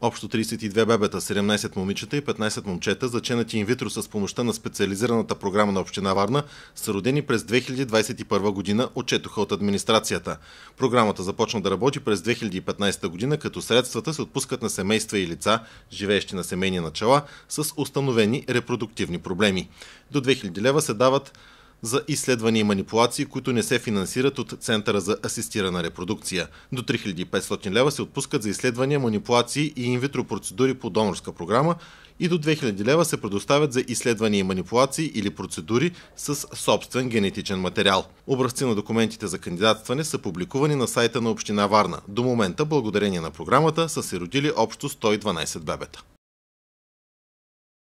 Общо 32 бебета, 17 момичета и 15 момчета, заченати инвитро с помощта на специализираната програма на Община Варна, са родени през 2021 година, отчетоха от администрацията. Програмата започна да работи през 2015 година, като средствата се отпускат на семейства и лица, живеещи на семейни начала, с установени репродуктивни проблеми. До 2000 лева се дават за изследвания и манипулации, които не се финансират от Центъра за асистирана репродукция. До 3500 лева се отпускат за изследвания, манипулации и инвитро процедури по донорска програма и до 2000 лева се предоставят за изследвания и манипулации или процедури с собствен генетичен материал. Образци на документите за кандидатстване са публикувани на сайта на Община Варна. До момента, благодарение на програмата, са се родили общо 112 бебета.